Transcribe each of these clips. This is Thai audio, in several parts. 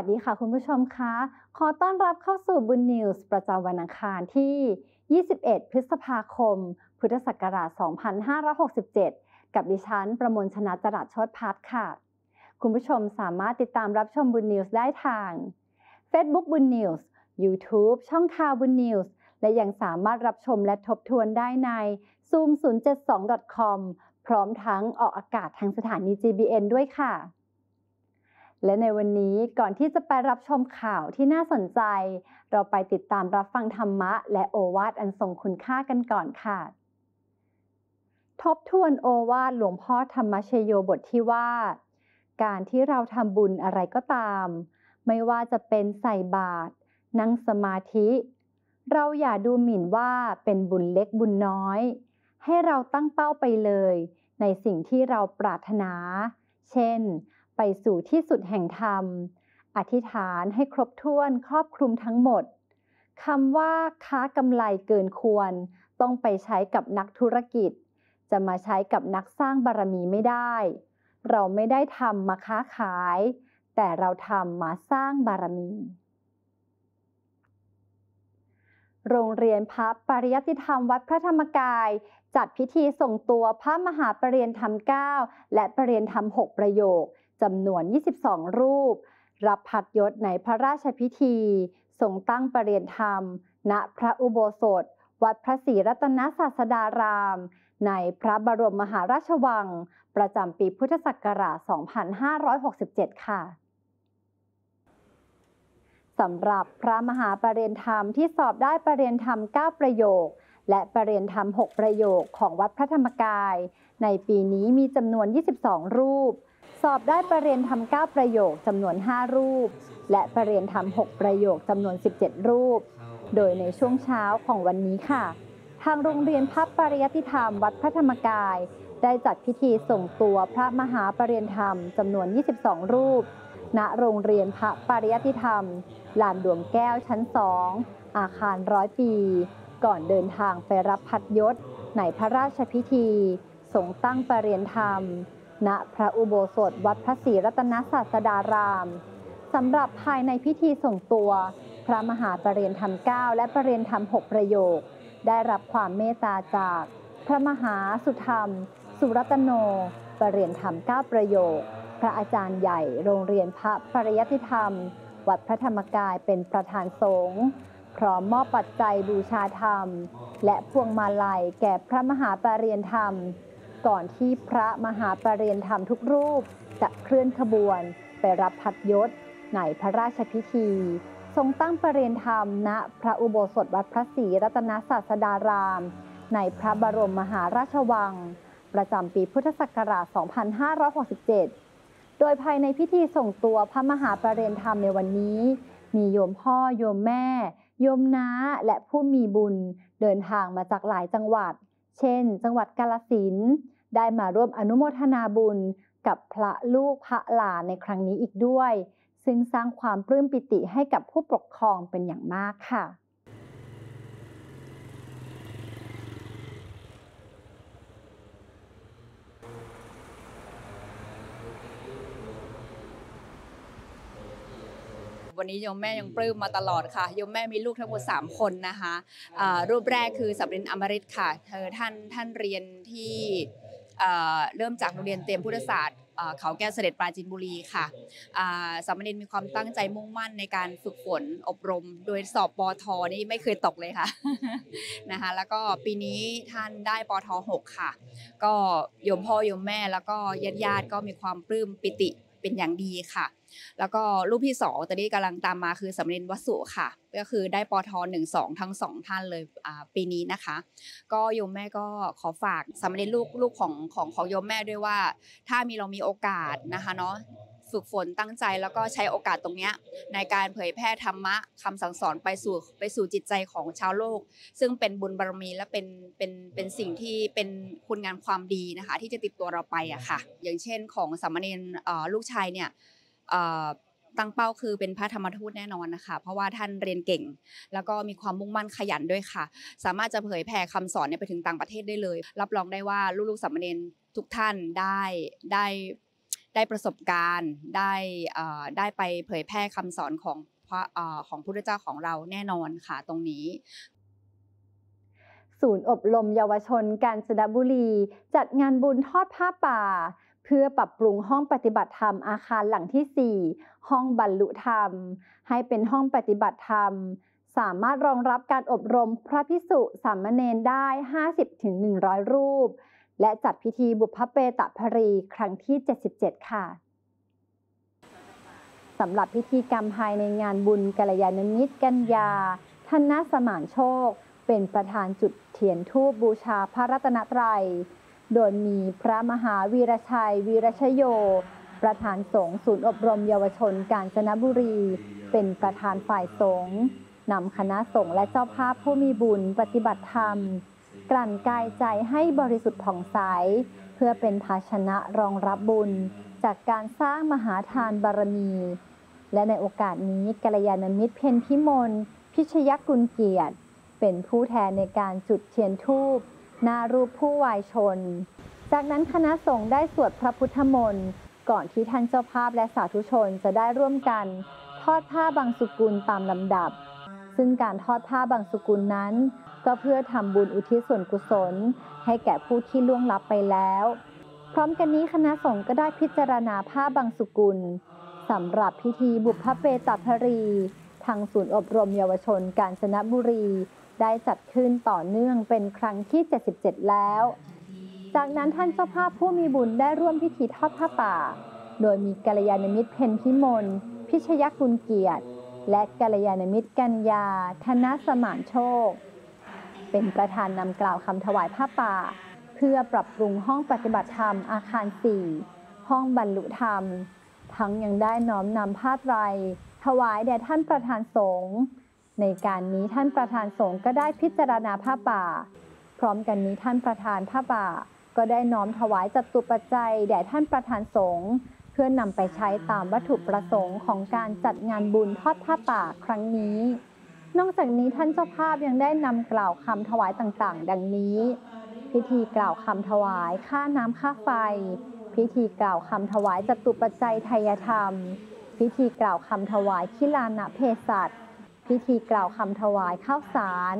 วัสดีค่ะคุณผู้ชมคะขอต้อนรับเข้าสู่บุญนิวส์ประจำวันอังคารที่ 21 พฤษภาคม พุทธศักราช 2567 กับดิฉันประมวลชนะจรัสชดพัฒค่ะ คุณผู้ชมสามารถติดตามรับชมบุญนิวส์ได้ทาง Facebook บุญนิวส์ YouTube ช่องข่าวบุญนิวส์และยังสามารถรับชมและทบทวนได้ใน zoom072.com พร้อมทั้งออกอากาศทางสถานี GBN ด้วยค่ะและในวันนี้ก่อนที่จะไปรับชมข่าวที่น่าสนใจ เราไปติดตามรับฟังธรรมะ และโอวาทอันทรงคุณค่ากันก่อนค่ะ ทบทวนโอวาทหลวงพ่อธรรมชโยบทที่ว่า การที่เราทำบุญอะไรก็ตาม ไม่ว่าจะเป็นใส่บาตรนั่งสมาธิ เราอย่าดูหมิ่นว่าเป็นบุญเล็กบุญน้อย ให้เราตั้งเป้าไปเลย ในสิ่งที่เราปรารถนา เช่นไปสู่ที่สุดแห่งธรรม อธิษฐานให้ครบถ้วนครอบคลุมทั้งหมด คำว่าค้ากำไรเกินควร ต้องไปใช้กับนักธุรกิจ จะมาใช้กับนักสร้างบารมีไม่ได้ เราไม่ได้ทำมาค้าขาย แต่เราทำมาสร้างบารมี โรงเรียนพระปริยติธรรมวัดพระธรรมกาย จัดพิธีส่งตัวพระมหาปรริยนธรรม 9 และปรริยนธรรม6ประโยคจำนวน 22 รูป รับพัดยศในพระราชพิธีทรงตั้งประเรียนธรรม ณ พระอุโบสถ วัดพระศรีรัตนศาสดาราม ในพระบรมมหาราชวัง ประจำปีพุทธศักราช 2567 ค่ะ สำหรับพระมหาประเรียนธรรมที่สอบได้ประเรียนธรรม9ประโยค และประเรียนธรรม6ประโยคของวัดพระธรรมกาย ในปีนี้มีจำนวน 22 รูปสอบได้ประเรียนทำ9ประโยคจำนวน 5 รูป และประเรียนทำ6ประโยคจำนวน 17 รูป โดยในช่วงเช้าของวันนี้ค่ะ ทางโรงเรียนพับปริยติธรรมวัดพระธรรมกายได้จัดพิธีส่งตัวพระมหาปรริยธรรมจำนวน 22 รูป ณโรงเรียนพระปริยติธรรมลานดวงแก้วชั้นสองอาคารร้อยปี ก่อนเดินทางไปรับพัดยศ ในพระราชพิธีสงตั้งประเรียนธรรมณพระอุโบสถวัดพระศรีรัตนศาสดารามสำหรับภายในพิธีส่งตัว พระมหาปรริยธรรมเก้าและปรริยธรรมหกประโยค ได้รับความเมตตาจาก พระมหาสุธรรม สุรัตโนปรริยธรรมเก้าประโยค พระอาจารย์ใหญ่ โรงเรียนพระปริยติธรรม วัดพระธรรมกายเป็นประธานสงฆ์พร้อมมอบปัจจัยบูชาธรรม และพวงมาลัยแก่พระมหาปรริยธรรมก่อนที่พระมหาประเรียนธรรมทุกรูปจะเคลื่อนขบวนไปรับพัดยศในพระราชพิธี ทรงตั้งประเรียนธรรมณ พระอุโบสถวัดพระศรีรัตนศาสดาราม ในพระบรมมหาราชวัง ประจำปีพุทธศักราช 2567 โดยภายในพิธีส่งตัวพระมหาประเรียนธรรมในวันนี้ มีโยมพ่อโยมแม่ โยมน้าและผู้มีบุญเดินทางมาจากหลายจังหวัดเช่น จังหวัดกาลสินได้มาร่วมอนุโมทนาบุญกับพระลูกพระหลานในครั้งนี้อีกด้วย ซึ่งสร้างความปลื้มปิติให้กับผู้ปกครองเป็นอย่างมากค่ะวันนี้โยมแม่ยังปลื้มมาตลอดค่ะโยมแม่มีลูกทั้งหมด3คนนะคะรูปแรกคือสับรินอมริตค่ะเธอท่านท่านเรียนที่เริ่มจากโรงเรียนเตรียมพุทธศาสตร์เขาแก้วเสด็จปราจินบุรีค่ะสามเณรมีความตั้งใจมุ่งมั่นในการฝึกฝนอบรม โดยสอบปอทอนี่ไม่เคยตกเลยค่ะนะคะแล้วก็ปีนี้ท่านได้ปอทอ6ค่ะก็โยมพ่อโยมแม่แล้วก็ญาติญาติก็มีความปลื้มปิติเป็นอย่างดีค่ะ แล้วก็รูปที่สองตอนนี้กำลังตามมาคือสำเร็จวัสดุค่ะ ก็คือได้ปอทอหนึ่งสองทั้งสองท่านเลยปีนี้นะคะ ก็โยมแม่ก็ขอฝากสำเร็จลูกลูกของของของโยมแม่ด้วยว่า ถ้ามีเรามีโอกาสนะคะเนาะฝึกฝนตั้งใจแล้วก็ใช้โอกาสตรงนี้ในการเผยแพร่ธรรมะคำสั่งสอนไปสู่ไปสู่จิตใจของชาวโลก ซึ่งเป็นบุญบารมีและเป็นเป็นเป็นสิ่งที่เป็นคุณงานความดีนะคะที่จะติดตัวเราไปอะค่ะอย่างเช่น ของสามเณรลูกชายเนี่ยตั้งเป้าคือเป็นพระธรรมทูตแน่นอนนะคะเพราะว่าท่านเรียนเก่งแล้วก็มีความมุ่งมั่นขยันด้วยค่ะ สามารถจะเผยแผ่คำสอนไปถึงต่างประเทศได้เลย รับรองได้ว่าลูกๆสามเณรทุกท่านได้ได้ได้ประสบการณ์ได้ได้ไปเผยแพร่คำสอนของพระของพุทธเจ้าของเราแน่นอนค่ะตรงนี้ ศูนย์อบรมเยาวชนกาญจนบุรี จัดงานบุญทอดผ้าป่า เพื่อปรับปรุงห้องปฏิบัติธรรมอาคารหลังที่ 4 ห้องบรรลุธรรม ให้เป็นห้องปฏิบัติธรรม สามารถรองรับการอบรมพระพิสุสามเณรได้ 50-100 รูปและจัดพิธีบุพเพตะพรีครั้งที่ 77 ค่ะ สำหรับพิธีกรรมภายในงานบุญกัลยาณมิตรกัญญาธนสมานโชค เป็นประธานจุดเทียนทูบบูชาพระรัตนตรยัยโดยมีพระมหาวีรชัย วีรชโย ประธานสงฆ์ศูนย์อบรมเยาวชนกาญจนบุรี เป็นประธานฝ่ายสงฆ์นำคณะสงฆ์และเจ้าภาพผู้มีบุญปฏิบัติธรรมกลั่นกายใจให้บริสุทธิ์ผ่องใสเพื่อเป็นภาชนะรองรับบุญจากการสร้างมหาทานบารมีและในโอกาสนี้กัลยาณมิตรเพนพิมลพิชยกุลเกียรติ เป็นผู้แทนในการจุดเทียนทูบนารูปผู้วายชน จากนั้นคณะสงฆ์ได้สวดพระพุทธมนต์ ก่อนที่ท่านเจ้าภาพและสาธุชนจะได้ร่วมกันทอดผ้าบางสุกุลตามลำดับซึ่งการทอดผ้าบางสกุลนั้น ก็เพื่อทำบุญอุทิศส่วนกุศลให้แก่ผู้ที่ล่วงลับไปแล้ว พร้อมกันนี้คณะสงฆ์ก็ได้พิจารณาผ้าบางสกุลสำหรับพิธีบุพเพตพรี ทางศูนย์อบรมเยาวชนกาญจนบุรี ได้จัดขึ้นต่อเนื่องเป็นครั้งที่ 77 แล้ว จากนั้นท่านเจ้าภาพผู้มีบุญได้ร่วมพิธีทอดผ้าป่า โดยมีกัลยาณมิตรเพนพิมลพิชยกุลเกียรติและกัลยาณมิตรกัญญาธนสมานโชค เป็นประธานนำกล่าวคำถวายผ้าป่า เพื่อปรับปรุงห้องปฏิบัติธรรมอาคาร4ห้องบรรลุธรรม ทั้งยังได้น้อมนำผ้าไตรถวายแด่ท่านประธานสงฆ์ในการนี้ท่านประธานสงฆ์ก็ได้พิจารณาผ้าป่า พร้อมกันนี้ท่านประธานผ้าป่า ก็ได้น้อมถวายจัตุปัจจัยแด่ท่านประธานสงฆ์เพื่อนำไปใช้ตามวัตถุประสงค์ของการจัดงานบุญทอดผ้าป่าครั้งนี้ นอกจากนี้ท่านเจ้าภาพยังได้นำกล่าวคำถวายต่างๆ ดังนี้ พิธีกล่าวคำถวายค่าน้ำค่าไฟ พิธีกล่าวคำถวายจตุปัจจัยไทยธรรม พิธีกล่าวคำถวายคิลานะเพศัตพิธีกล่าวคำถวายข้าวสาร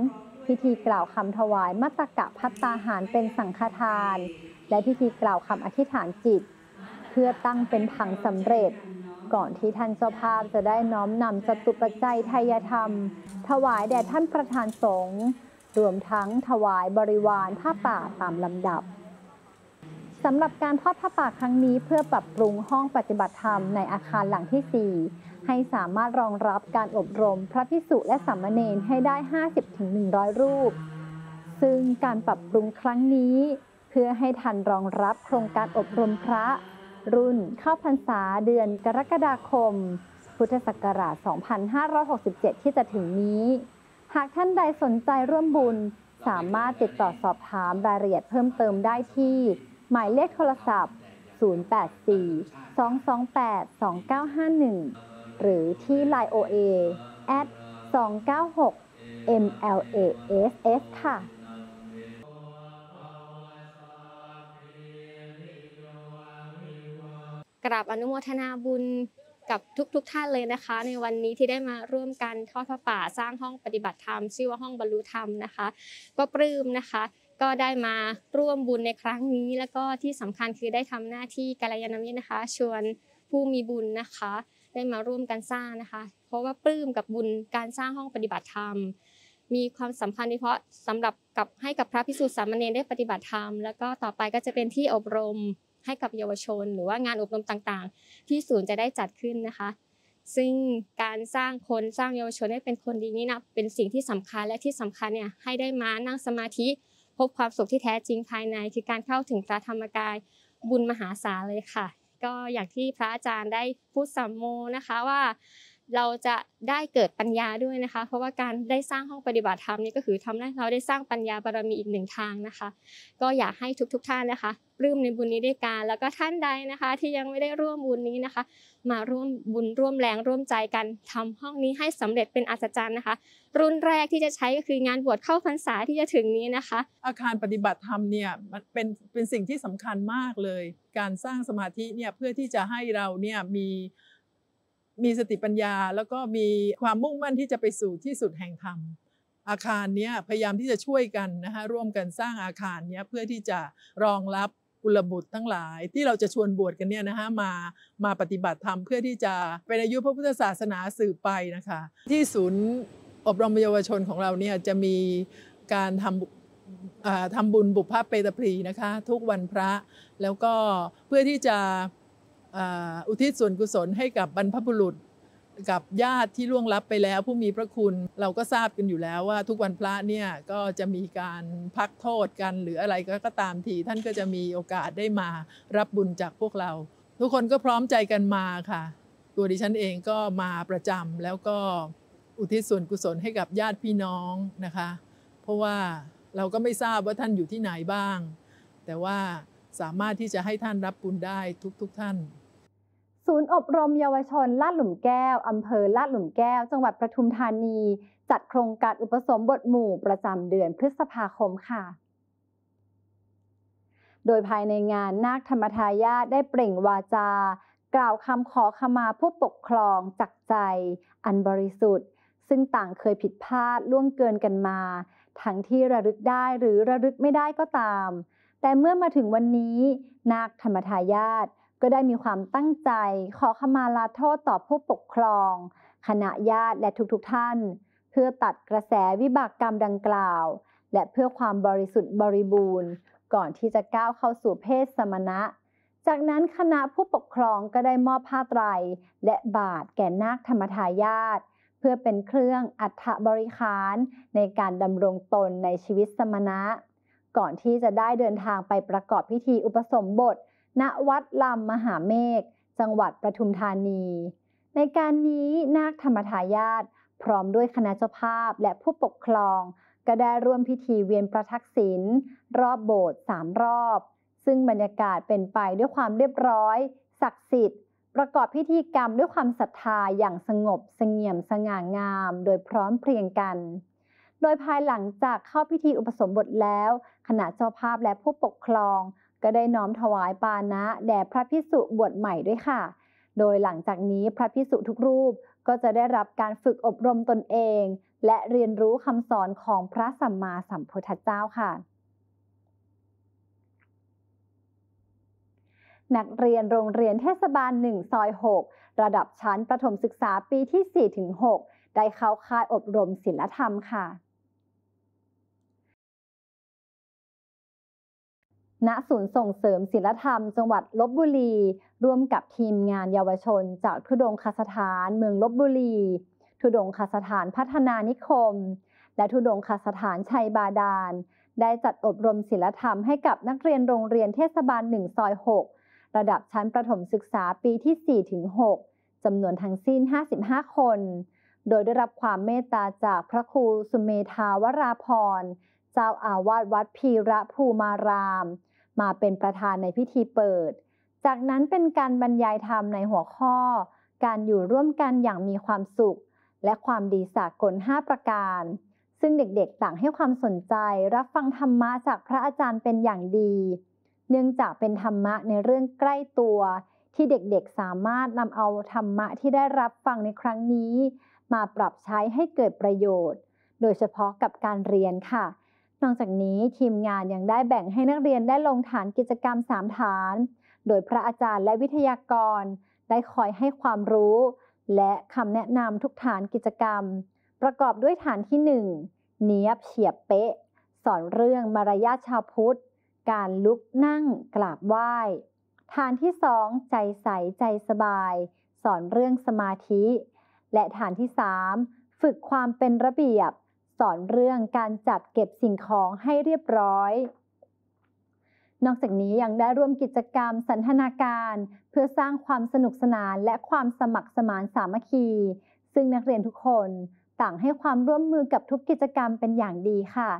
พิธีกล่าวคำถวายมัตตกะพัตตาหารเป็นสังฆทาน และพิธีกล่าวคำอธิษฐานจิตเพื่อตั้งเป็นผังสำเร็จ ก่อนที่ท่านเจ้าภาพจะได้น้อมนำสตุปัจจัยไทยธรรม ถวายแด่ท่านประธานสงฆ์รวมทั้งถวายบริวารผ้าป่าตามลำดับสำหรับการทอดผ้าป่าครั้งนี้เพื่อปรับปรุงห้องปฏิบัติธรรมในอาคารหลังที่ 4 ให้สามารถรองรับการอบรมพระพิสุและสัมมาเนนให้ได้ 50-100 รูป ซึ่งการปรับปรุงครั้งนี้ เพื่อให้ทันรองรับโครงการอบรมพระรุ่นเข้าพรรษาเดือนกรกฎาคม พุทธศักราช 2567 ที่จะถึงนี้ หากท่านใดสนใจร่วมบุญ สามารถติดต่อสอบถามรายละเอียดเพิ่มเติมได้ที่ หมายเลขโทรศัพท์ 084 228 2951 หรือที่ Line OA at 296 MLASS ค่ะกราบอนุโมทนาบุญกับทุกๆทท่านเลยนะคะ ในวันนี้ที่ได้มาร่วมกันทอดพระป่าสร้างห้องปฏิบัติธรรม ชื่อว่าห้องบรรลุธรรมนะคะ ก็ปลื้มนะคะ ก็ได้มาร่วมบุญในครั้งนี้ แล้วก็ที่สำคัญคือได้ทำหน้าที่กัลยาณมิตรนะคะ ชวนผู้มีบุญนะคะ ได้มาร่วมกันสร้างนะคะ เพราะว่าปลื้มกับบุญการสร้างห้องปฏิบัติธรรมมีความสำคัญเฉพาะสำหรับกับให้กับพระพิสุทธิ์สามเณรได้ปฏิบัติธรรมแล้วก็ต่อไปก็จะเป็นที่อบรมให้กับเยาวชนหรือว่างานอบรมต่างๆ ที่ศูนย์จะได้จัดขึ้นนะคะ ซึ่งการสร้างคนสร้างเยาวชนให้เป็นคนดีนี้นะเป็นสิ่งที่สำคัญและที่สำคัญเนี่ยให้ได้มานั่งสมาธิ พบความสุขที่แท้จริงภายใน คือการเข้าถึงพระธรรมกายบุญมหาศาลเลยค่ะ ก็อย่างที่พระอาจารย์ได้พูดสัมโมนะคะว่าเราจะได้เกิดปัญญาด้วยนะคะ เพราะว่าการได้สร้างห้องปฏิบัติธรรมนี่ก็คือทำให้เราได้สร้างปัญญาบารมีอีกหนึ่งทางนะคะ ก็อยากให้ทุกๆทท่านนะคะร่ืมในบุญนี้ด้วยกันแล้วก็ท่านใดนะคะ ที่ยังไม่ได้ร่วมบุญนี้นะคะ มาร่วมบุญร่วมแรงร่วมใจกันทำ ห้องนี้ให้สำเร็จเป็นอัศจรรย์นะคะ รุ่นแรกที่จะใช้ก็คืองานบวชเข้าพรรษาที่จะถึงนี้นะคะ อาคารปฏิบัติธรรมเนี่ยมันเป็นเป็นสิ่งที่สำคัญมากเลย การสร้างสมาธิเนี่ยเพื่อที่จะให้เราเนี่ยมีมีสติปัญญาแล้วก็มีความมุ่งมั่นที่จะไปสู่ที่สุดแห่งธรรมอาคารนี้พยายามที่จะช่วยกันนะคะร่วมกันสร้างอาคารนี้เพื่อที่จะรองรับกุลบุตรทั้งหลาย ที่เราจะชวนบวชกันเนี่ยนะคะมามาปฏิบัติธรรมเพื่อที่จะเป็นอายุพระพุทธศาสนาสืบไปนะคะ ที่ศูนย์อบรมเยาวชนของเราเนี่ยจะมีการทำทำบุญบุพเพเปตพรีนะคะทุกวันพระแล้วก็เพื่อที่จะอุทิศส่วนกุศลให้กับบรรพบุรุษกับญาติที่ล่วงลับไปแล้ว ผู้มีพระคุณเราก็ทราบกันอยู่แล้วว่า ทุกวันพระเนี่ยก็จะมีการพักโทษกันหรืออะไรก็ตามทีท่านก็จะมีโอกาสได้มารับบุญจากพวกเรา ทุกคนก็พร้อมใจกันมาค่ะ ตัวดิฉันเองก็มาประจำแล้วก็อุทิศส่วนกุศลให้กับญาติพี่น้องนะคะ เพราะว่าเราก็ไม่ทราบว่าท่านอยู่ที่ไหนบ้าง แต่ว่าสามารถที่จะให้ท่านรับบุญได้ทุกๆทท่านศูนย์อบรมเยาวชน ลาดหลุมแก้ว อำเภอ ลาดหลุมแก้ว จังหวัดปทุมธานี จัดโครงการอุปสมบทหมู่ประจำเดือนพฤษภาคมค่ะ โดยภายในงานนาคธรรมทายาได้เปล่งวาจา กล่าวคำขอขมาผู้ปกครองจากใจ อันบริสุทธิ์ ซึ่งต่างเคยผิดพลาดล่วงเกินกันมา ทั้งที่ระลึกได้หรือระลึกไม่ได้ก็ตาม แต่เมื่อมาถึงวันนี้นาคธรรมทายาทก็ได้มีความตั้งใจขอขมาลาโทษต่อผู้ปกครอง คณะญาติและทุกๆทท่าน เพื่อตัดกระแสวิบากกรรมดังกล่าว และเพื่อความบริสุทธิ์บริบูรณ์ ก่อนที่จะก้าวเข้าสู่เพศสมณะ จากนั้นคณะผู้ปกครองก็ได้มอบผ้าไตรและบาทแก่นาคธรรมทายาทเพื่อเป็นเครื่องอัฐบริคารในการดำรงตนในชีวิตสมณะ ก่อนที่จะได้เดินทางไปประกอบพิธีอุปสมบทณวัดลำมหาเมฆ จังหวัดปทุมธานี ในการนี้นาคธรรมทายาทพร้อมด้วยคณะเจ้าภาพและผู้ปกครอง ก็ได้ร่วมพิธีเวียนประทักษิณรอบโบสถ์สามรอบ ซึ่งบรรยากาศเป็นไปด้วยความเรียบร้อย ศักดิ์สิทธิ์ ประกอบพิธีกรรมด้วยความศรัทธา อย่างสงบสงเงี่ยมสง่างาม โดยพร้อมเพรียงกัน โดยภายหลังจากเข้าพิธีอุปสมบทแล้วคณะเจ้าภาพและผู้ปกครองก็ได้น้อมถวายปานะ แด่พระพิสุบวชใหม่ด้วยค่ะ โดยหลังจากนี้พระพิสุทุกรูปก็จะได้รับการฝึกอบรมตนเอง และเรียนรู้คำสอนของพระสัมมาสัมพุทธเจ้าค่ะ นักเรียนโรงเรียนเทศบาล 1 ซอย 6 ระดับชั้นประถมศึกษาปีที่4-6ได้เข้าค่ายอบรมศิลธรรมค่ะณศูนย์ส่งเสริมศิลธรรม จังหวัดลบบุรี ร่วมกับทีมงานเยาวชน จากทุดงคสถานเมืองลบบุรีทุดงคสถานพัฒนานิคม และทุดงคสถานชัยบาดาลได้จัดอบรมศิลธรรมให้กับนักเรียนโรงเรียนเทศบาล1ซอย 6 ระดับชั้นประถมศึกษาปีที่ 4 ถึง 6จำนวนทั้งสิ้น55คน โดยได้รับความเมตตาจากพระครูสุเมธาวราพรเจ้าอาวาสวัดพีระภูมารามมาเป็นประธานในพิธีเปิด จากนั้นเป็นการบรรยายธรรมในหัวข้อ การอยู่ร่วมกันอย่างมีความสุขและความดีสากล 5 ประการ ซึ่งเด็กๆต่างให้ความสนใจรับฟังธรรมะจากพระอาจารย์เป็นอย่างดี เนื่องจากเป็นธรรมะในเรื่องใกล้ตัว ที่เด็กๆสามารถนำเอาธรรมะที่ได้รับฟังในครั้งนี้ มาปรับใช้ให้เกิดประโยชน์ โดยเฉพาะกับการเรียนค่ะนอกจากนี้ทีมงานยังได้แบ่งให้นักเรียนได้ลงฐานกิจกรรม 3 ฐาน โดยพระอาจารย์และวิทยากรได้คอยให้ความรู้ และคำแนะนำทุกฐานกิจกรรม ประกอบด้วยฐานที่ 1 เนียบเฉียบเป๊ะ สอนเรื่อง มารยาทชาวพุทธ การลุกนั่งกราบไหว้ ฐานที่สองใจใส ใจสบาย สอนเรื่องสมาธิ และฐานที่3ฝึกความเป็นระเบียบสอนเรื่องการจัดเก็บสิ่งของให้เรียบร้อย นอกจากนี้ยังได้ร่วมกิจกรรมสันทนาการ เพื่อสร้างความสนุกสนานและความสมัครสมานสามัคคี ซึ่งนักเรียนทุกคนต่างให้ความร่วมมือกับทุกกิจกรรมเป็นอย่างดีค่ะ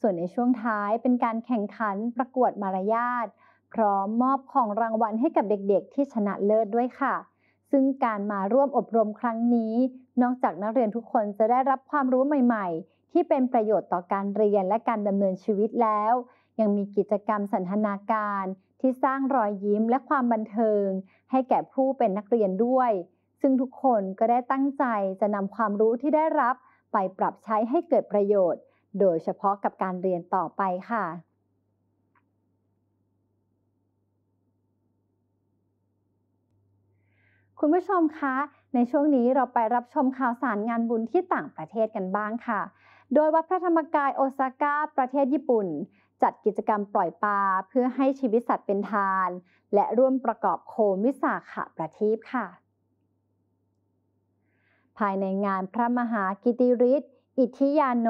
ส่วนในช่วงท้ายเป็นการแข่งขันประกวดมารยาทพร้อมมอบของรางวัลให้กับเด็กๆ ที่ชนะเลิศด้วยค่ะ ซึ่งการมาร่วมอบรมครั้งนี้ นอกจากนักเรียนทุกคนจะได้รับความรู้ใหม่ ๆที่เป็นประโยชน์ต่อการเรียนและการดำเนินชีวิตแล้ว ยังมีกิจกรรมสันทนาการที่สร้างรอยยิ้มและความบันเทิง ให้แก่ผู้เป็นนักเรียนด้วย ซึ่งทุกคนก็ได้ตั้งใจจะนำความรู้ที่ได้รับไปปรับใช้ให้เกิดประโยชน์ โดยเฉพาะกับการเรียนต่อไปค่ะ คุณผู้ชมคะ ในช่วงนี้เราไปรับชมข่าวสารงานบุญที่ต่างประเทศกันบ้างค่ะโดยวัดพระธรรมกายโอซาก้าประเทศญี่ปุ่น จัดกิจกรรมปล่อยปลาเพื่อให้ชีวิตสัตว์เป็นทาน และร่วมประกอบโคมวิสาขะประทีปค่ะ ภายในงานพระมหากิติริศอิทิยาโน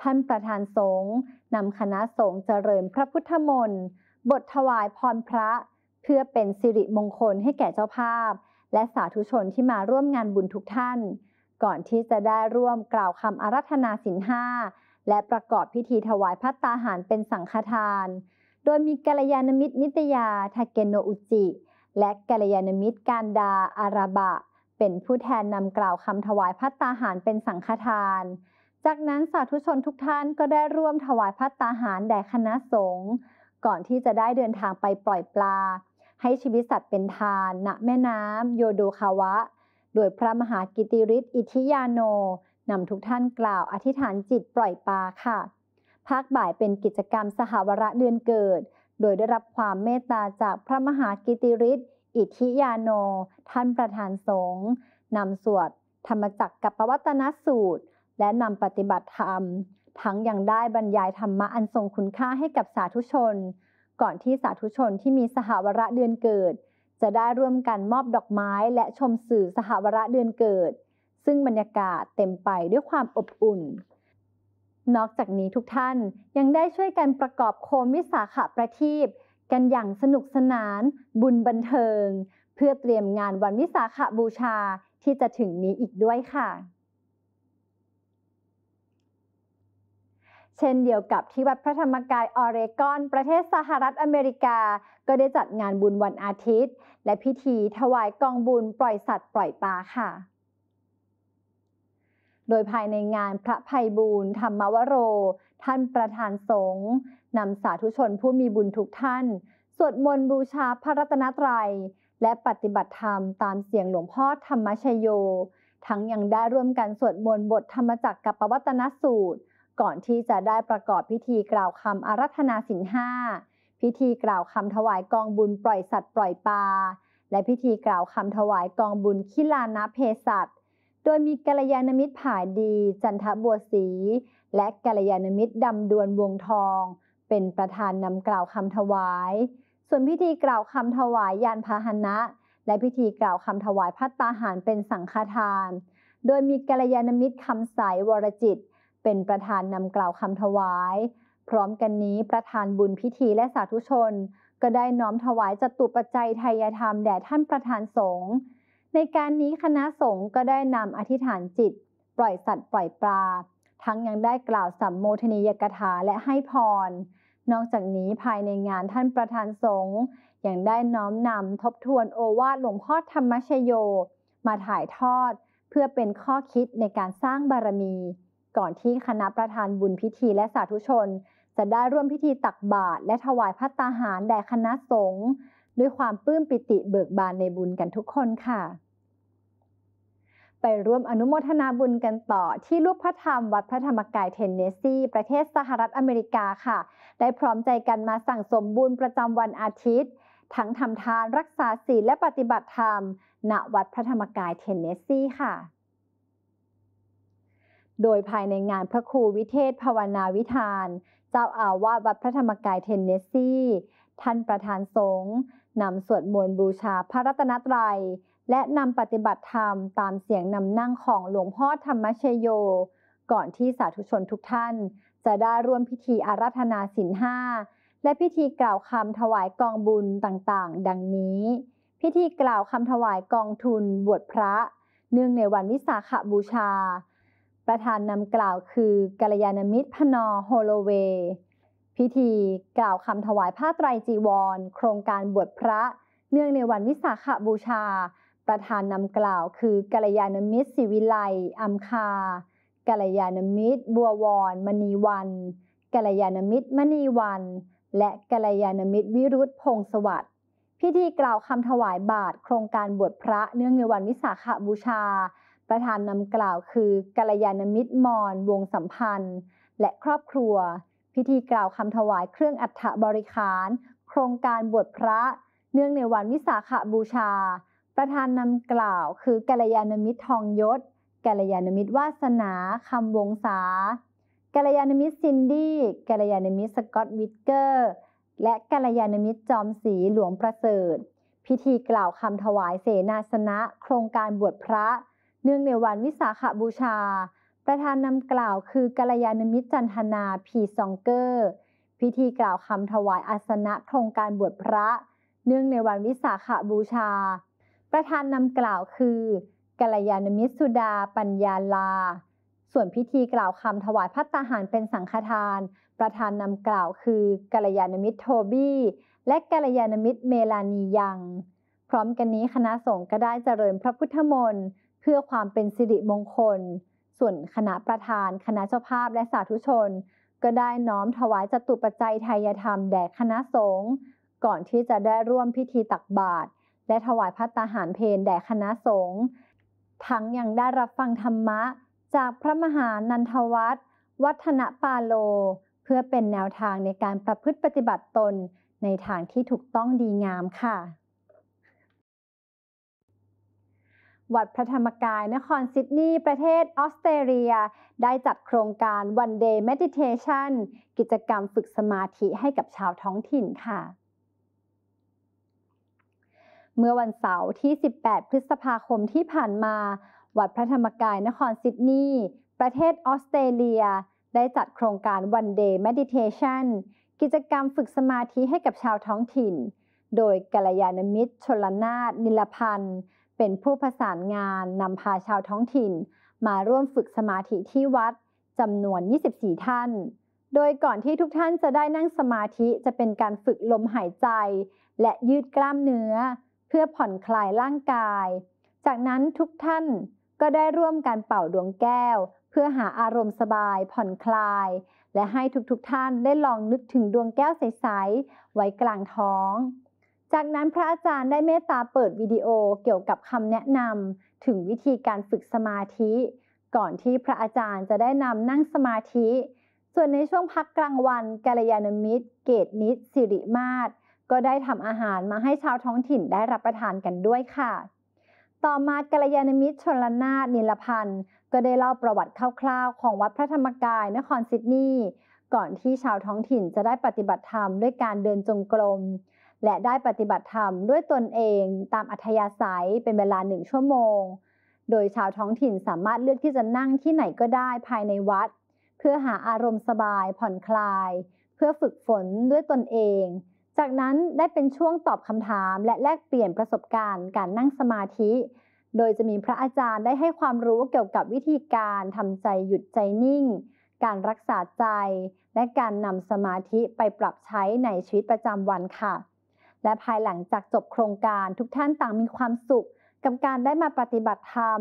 ท่านประธานสงฆ์นำคณะสงฆ์เจริญพระพุทธมนต์บทถวายพรพระ เพื่อเป็นสิริมงคลให้แก่เจ้าภาพ และสาธุชนที่มาร่วมงานบุญทุกท่านก่อนที่จะได้ร่วมกล่าวคำอารัธนาสินห้าและประกอบพิธีถวายพัตตาหารเป็นสังฆทาน โดยมีกัลยาณมิตรนิตยา ทาเกโนอุจิ และกัลยาณมิตรการดาอาราบะ เป็นผู้แทนนำกล่าวคำถวายพัตตาหารเป็นสังฆทาน จากนั้นสาธุชนทุกท่านก็ได้ร่วมถวายพัตตาหารแด่คณะสงฆ์ ก่อนที่จะได้เดินทางไปปล่อยปลา ให้ชีวิตสัตว์เป็นทานณแม่น้ำโยโดคาวะโดยพระมหากิติริศอิทิยาโนนำทุกท่านกล่าวอธิษฐานจิตปล่อยปลาค่ะ ภาคบ่ายเป็นกิจกรรมสหวระเดือนเกิด โดยได้รับความเมตตาจากพระมหากิติริศอิทิยาโน ท่านประธานสงฆ์นำสวด ธรรมจักกับปวัตนสูตร และนำปฏิบัติธรรม ทั้งยังได้บรรยายธรรมะอันทรงคุณค่าให้กับสาธุชน ก่อนที่สาธุชนที่มีสหวระเดือนเกิดจะได้ร่วมกันมอบดอกไม้และชมสื่อสหวระเดือนเกิด ซึ่งบรรยากาศเต็มไปด้วยความอบอุ่น นอกจากนี้ทุกท่านยังได้ช่วยกันประกอบโคมวิสาขประทีปกันอย่างสนุกสนาน บุญบันเทิง เพื่อเตรียมงานวันวิสาขบูชาที่จะถึงนี้อีกด้วยค่ะเช่นเดียวกับที่วัดพระธรรมกายออเรกอนประเทศสหรัฐอเมริกา ก็ได้จัดงานบุญวันอาทิตย์ และพิธีถวายกองบุญปล่อยสัตว์ปล่อยปลาค่ะ โดยภายในงานพระภัยบูรณ์ธรรมวโร ท่านประธานสงฆ์นำสาธุชนผู้มีบุญทุกท่าน สวดมนต์บูชาพระรัตนตรยัย และปฏิบัติธรรมตามเสียงหลวงพ่อธรรมชโย ทั้งยังได้ร่วมกันสวดมนต์บทธรรมจักรกับปวัตนสูตรก่อนที่จะได้ประกอบพิธีกล่าวคำอารัธนาสินห้า พิธีกล่าวคำถวายกองบุญปล่อยสัตว์ปล่อยปลา และพิธีกล่าวคำถวายกองบุญขิลานะเพสัตโดยมีกัลยาณมิตรผาดีจันทบัวสี และกัลยาณมิตรดำดวนวงทอง เป็นประธานนำกล่าวคำถวาย ส่วนพิธีกล่าวคำถวายยานพาหนะและพิธีกล่าวคำถวายพัตตาหารเป็นสังฆทาน โดยมีกัลยาณมิตรคำสายวรจิตเป็นประธานนำกล่าวคำถวาย พร้อมกันนี้ประธานบุญพิธีและสาธุชน ก็ได้น้อมถวายจตุปัจจัยไทยธรรมแด่ท่านประธานสงฆ์ ในการนี้คณะสงฆ์ก็ได้นำอธิษฐานจิต ปล่อยสัตว์ปล่อยปลา ทั้งยังได้กล่าวสัมโมทนียกถาและให้พร นอกจากนี้ภายในงานท่านประธานสงฆ์ยังได้น้อมนำทบทวนโอวาทหลวงพ่อธรรมชโย มาถ่ายทอด เพื่อเป็นข้อคิดในการสร้างบารมีก่อนที่คณะประธานบุญพิธีและสาธุชน จะได้ร่วมพิธีตักบาตรและถวายพัตตาหารแด่คณะสงฆ์ด้วยความปลื้มปิติเบิกบานในบุญกันทุกคนค่ะ ไปร่วมอนุโมทนาบุญกันต่อที่ลูกพระธรรมวัดพระธรรมกายเทนเนสซีประเทศสหรัฐอเมริกาค่ะ ได้พร้อมใจกันมาสั่งสมบุญประจำวันอาทิตย์ทั้งทำทานรักษาศีลและปฏิบัติธรรม ณวัดพระธรรมกายเทนเนสซีค่ะโดยภายในงานพระครูวิเทศภาวนาวิธาน เจ้าอาวาสวัดพระธรรมกายเทนเนสซี ท่านประธานสงฆ์นำสวดมนต์บูชาพระรัตนตรัย และนำปฏิบัติธรรมตามเสียงนำนั่งของหลวงพ่อธรรมชโย ก่อนที่สาธุชนทุกท่าน จะได้ร่วมพิธีอาราธนาศีลห้า และพิธีกล่าวคำถวายกองบุญต่างๆ ดังนี้ พิธีกล่าวคำถวายกองทุน บวชพระ เนื่องในวันวิสาขบูชาประธานนำกล่าวคือกัลยาณมิตรพนอโฮโลเว พิธีกล่าวคำถวายผ้าไตรจีวร โครงการบวชพระ เนื่องในวันวิสาขบูชา ประธานนำกล่าวคือกัลยาณมิตรศิวิไลอัมคากัลยาณมิตร บัววรมณีวันกัลยาณมิตรมณีวัน และกัลยาณมิตรวิรุธพงศวัสดิ์พิธีกล่าวคำถวายบาท โครงการบวชพระ เนื่องในวันวิสาขบูชาประธานนำกล่าวคือกัลยาณมิตรมอน วงสัมพันธ์ และครอบครัว พิธีกล่าวคำถวายเครื่องอัฐบริคาร โครงการบวชพระ เนื่องในวันวิสาขบูชา ประธานนำกล่าว คือกัลยาณมิตรทองยศกัลยาณมิตรวาสนาคำวงศากัลยาณมิตรซินดี้กัลยาณมิตรสกอตวิทเกอร์ และกัลยาณมิตรจอมศรีหลวงประเสริฐ พิธีกล่าวคำถวายเสนาสนะ โครงการบวชพระเนื่องในวันวิสาขบูชา ประธานนำกล่าวคือกัลยาณมิตรจันทนา พีซองเกอร์พิธีกล่าวคำถวายอาสนะโครงการบวชพระ เนื่องในวันวิสาขบูชา ประธานนำกล่าวคือกัลยาณมิตรสุดาปัญญาลา ส่วนพิธีกล่าวคำถวายพัตตาหารเป็นสังฆทาน ประธานนำกล่าวคือกัลยาณมิตรโทบี้ และกัลยาณมิตรเมลานียัง พร้อมกันนี้คณะสงฆ์ก็ได้เจริญพระพุทธมนต์พื่อความเป็นสิริมงคล ส่วนคณะประธาน คณะเจ้าภาพและสาธุชน ก็ได้น้อมถวายจตุปัจจัยไทยธรรมแด่คณะสงฆ์ก่อนที่จะได้ร่วมพิธีตักบาตรและถวายพัตตาหารเพนแด่คณะสงฆ์ทั้งยังได้รับฟังธรรมะ จากพระมหานันทวัฒน์วัฒนปาโล เพื่อเป็นแนวทางในการประพฤติปฏิบัติตนในทางที่ถูกต้องดีงามค่ะวัดพระธรรมกาย นครซิดนีย์ ประเทศออสเตรเลีย ได้จัดโครงการ One Day Meditation กิจกรรมฝึกสมาธิให้กับชาวท้องถิ่นค่ะ เมื่อวันเสาร์ที่ 18 พฤษภาคมที่ผ่านมา วัดพระธรรมกาย นครซิดนีย์ ประเทศออสเตรเลีย ได้จัดโครงการ One Day Meditation กิจกรรมฝึกสมาธิให้กับชาวท้องถิ่น โดยกัลยาณมิตรชลนาถนิลพันธ์เป็นผู้ประสานงานนำพาชาวท้องถิ่น มาร่วมฝึกสมาธิที่วัด จำนวน 24 ท่าน โดยก่อนที่ทุกท่านจะได้นั่งสมาธิจะเป็นการฝึกลมหายใจ และยืดกล้ามเนื้อ เพื่อผ่อนคลายร่างกาย จากนั้นทุกท่านก็ได้ร่วมการเป่าดวงแก้ว เพื่อหาอารมณ์สบายผ่อนคลาย และให้ทุกๆทท่านได้ลองนึกถึงดวงแก้วใส ๆ ไว้กลางท้องจากนั้นพระอาจารย์ได้เมตตาเปิดวิดีโอเกี่ยวกับคำแนะนำถึงวิธีการฝึกสมาธิ ก่อนที่พระอาจารย์จะได้นำนั่งสมาธิ ส่วนในช่วงพักกลางวันกาลยานมิตรเกตนิตสิริมาศก็ได้ทำอาหารมาให้ชาวท้องถิ่นได้รับประทานกันด้วยค่ะ ต่อมากัลยาณมิตรชนลนาถนิลพันธ์ก็ได้เล่าประวัติคร่าวๆ ของวัดพระธรรมกายนครซิดนีย์ก่อนที่ชาวท้องถิ่นจะได้ปฏิบัติธรรมด้วยการเดินจงกรมและได้ปฏิบัติธรรมด้วยตนเอง ตามอัธยาศัยเป็นเวลาหนึ่งชั่วโมง โดยชาวท้องถิ่นสามารถเลือกที่จะนั่งที่ไหนก็ได้ภายในวัด เพื่อหาอารมณ์สบายผ่อนคลาย เพื่อฝึกฝนด้วยตนเอง จากนั้นได้เป็นช่วงตอบคำถามและแลกเปลี่ยนประสบการณ์การนั่งสมาธิ โดยจะมีพระอาจารย์ได้ให้ความรู้เกี่ยวกับวิธีการทำใจหยุดใจนิ่ง การรักษาใจและการนำสมาธิไปปรับใช้ในชีวิตประจำวันค่ะและภายหลังจากจบโครงการทุกท่านต่างมีความสุขกับการได้มาปฏิบัติธรรม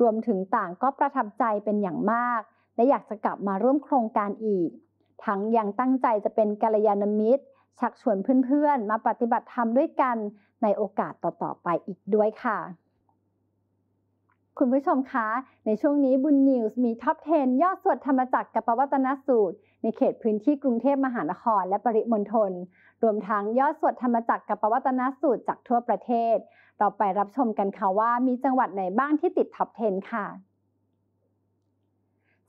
รวมถึงต่างก็ประทับใจเป็นอย่างมาก และอยากจะกลับมาร่วมโครงการอีก ทั้งยังตั้งใจจะเป็นกัลยาณมิตรชักชวนเพื่อนๆ มาปฏิบัติธรรมด้วยกัน ในโอกาสต่อๆไปอีกด้วยค่ะคุณผู้ชมคะ ในช่วงนี้บุญนิวส์มีท็อป 10 ยอดสวดธรรมจักรกับประวัตนสูตร ในเขตพื้นที่กรุงเทพมหานคร และปริมณฑล รวมทั้งยอดสวดธรรมจักรกับประวัตนสูตรจากทั่วประเทศเราไปรับชมกันค่ะว่ามีจังหวัดไหนบ้างที่ติดท็อป 10 ค่ะ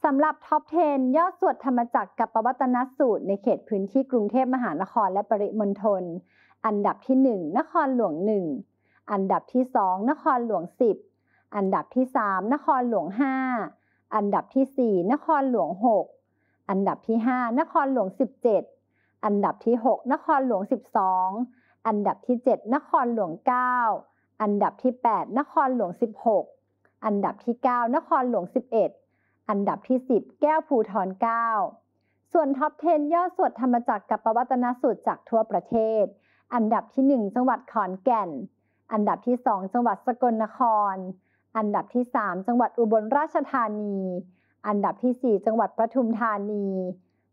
สำหรับท็อป 10 ยอดสวดธรรมจักรกับประวัตนสูตร ในเขตพื้นที่กรุงเทพมหานครและปริมณฑล อันดับที่ 1 นครหลวง1อันดับที่2นครหลวง10อันดับที่3นครหลวง5อันดับที่4นครหลวง6อันดับที่5นครหลวง17 อันดับที่6นครหลวง12อันดับที่ 7 นครหลวง9อันดับที่ 8 นครหลวง 16 อันดับที่ 9 นครหลวง 11 อันดับที่ 10 แก้วภูทร9ส่วนท็อป10ยอดสวดธรรมจักรกับประวัตนสูตรจากทั่วประเทศ อันดับที่1จังหวัดขอนแก่น อันดับที่2จังหวัดสกลนครอันดับที่3จังหวัดอุบลราชธานี อันดับที่4จังหวัดปทุมธานี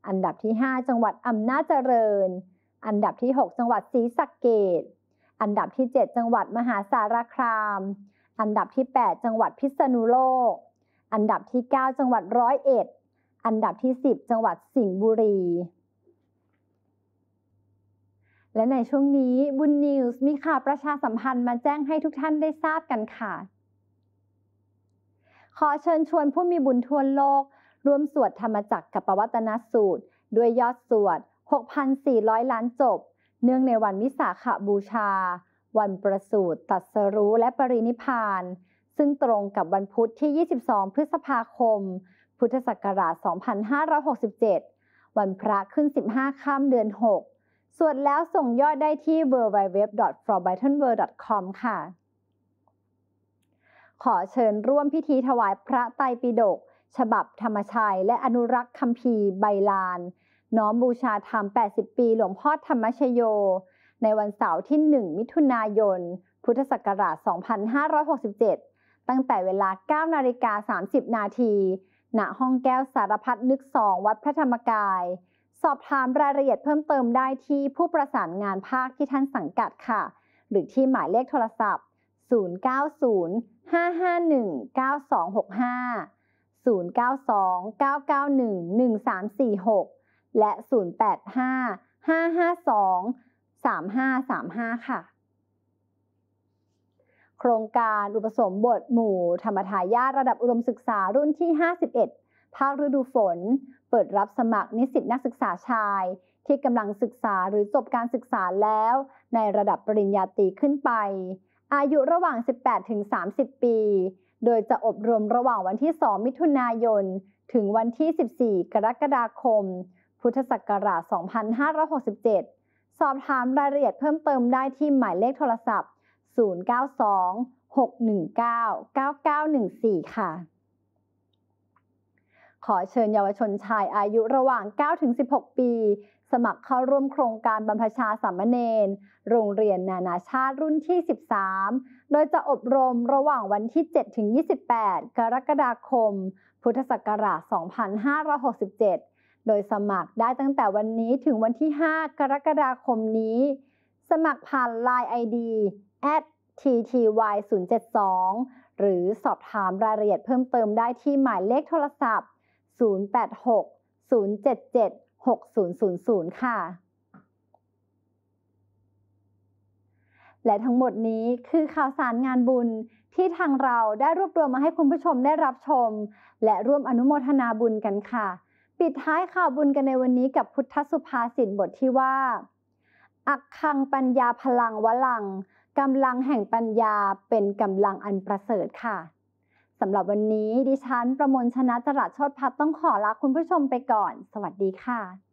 อันดับที่5จังหวัดอำนาจเจริญ อันดับที่ 6 จังหวัดศรีสะเกดอันดับที่7จังหวัดมหาสารคาม อันดับที่8จังหวัดพิษณุโลก อันดับที่9จังหวัดร้อยเอ็ด อันดับที่10จังหวัดสิงห์บุรี และในช่วงนี้บุญนิวส์มีข่าวประชาสัมพันธ์มาแจ้งให้ทุกท่านได้ทราบกันค่ะขอเชิญชวนผู้มีบุญทั่วโลกร่วมสวดธรรมจักรกับปวัตนสูตร ด้วยยอดสวด6,400 ล้านจบ เนื่องในวันวิสาขบูชา วันประสูติตัดสรู้และปรินิพานซึ่งตรงกับวันพุธที่ 22 พฤษภาคม พุทธศักราช 2567 วันพระขึ้น 15ค่ำเดือน 6 สวดแล้วส่งยอดได้ที่ www.forbytonworld.com ค่ะขอเชิญร่วมพิธีถวายพระไตรปิฎกฉบับธรรมชัยและอนุรักษ์คำพภีใบลาน น้อมบูชาธรรม 80 ปีหลวงพ่อธรรมชโย ในวันเสาร์ที่ 1 มิถุนายน พุทธศักราช 2567 ตั้งแต่เวลา 9นาฬิกา30นาทีณห้องแก้วสารพัดนึกสองวัดพระธรรมกาย สอบถามรายละเอียดเพิ่มเติมได้ที่ผู้ประสานงานภาคที่ท่านสังกัดค่ะ หรือที่หมายเลขโทรศัพท์ 090 5519265 0929911346 และ 0855523535 ค่ะ โครงการอุปสมบทหมู่ ธรรมทายาทระดับอุดมศึกษารุ่นที่ 51 ภาคฤดูฝน เปิดรับสมัครนิสิตนักศึกษาชาย ที่กำลังศึกษาหรือจบการศึกษาแล้ว ในระดับปริญญาตรีขึ้นไปอายุระหว่าง 18ถึง30 ปี โดยจะอบรมระหว่างวันที่ 2 มิถุนายน ถึงวันที่ 14 กรกฎาคม พุทธศักราช 2567 สอบถามรายละเอียดเพิ่มเติมได้ที่หมายเลขโทรศัพท์ 092 619 9914 ค่ะ ขอเชิญเยาวชนชายอายุระหว่าง9ถึง16 ปีสมัครเข้าร่วมโครงการบรรพชาสามเณรโรงเรียนนานาชาติรุ่นที่ 13 โดยจะอบรมระหว่างวันที่ 7 ถึง 28 กรกฎาคม พุทธศักราช 2567 โดยสมัครได้ตั้งแต่วันนี้ถึงวันที่ 5 กรกฎาคมนี้ สมัครผ่าน Line ID @tty072 หรือสอบถามรายละเอียดเพิ่มเติมได้ที่หมายเลขโทรศัพท์ 086 077 6000 ค่ะ และทั้งหมดนี้คือข่าวสารงานบุญที่ทางเราได้รวบรวมมาให้คุณผู้ชมได้รับชม และร่วมอนุโมทนาบุญกันค่ะ ปิดท้ายข่าวบุญกันในวันนี้กับพุทธสุภาษิตบทที่ว่า อักคังปัญญาพลังวลังกำลังแห่งปัญญาเป็นกำลังอันประเสริฐค่ะสำหรับวันนี้ ดิฉันประมลชนะจรัสชดพัฒต้องขอลาคุณผู้ชมไปก่อนสวัสดีค่ะ